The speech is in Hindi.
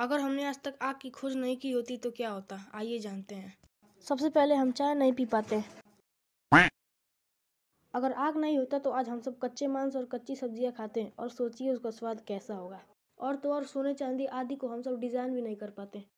अगर हमने आज तक आग की खोज नहीं की होती तो क्या होता आइए जानते हैं सबसे पहले हम चाय नहीं पी पाते अगर आग नहीं होता तो आज हम सब कच्चे मांस और कच्ची सब्जियां खाते हैं और सोचिए उसका स्वाद कैसा होगा और तो और सोने चांदी आदि को हम सब डिज़ाइन भी नहीं कर पाते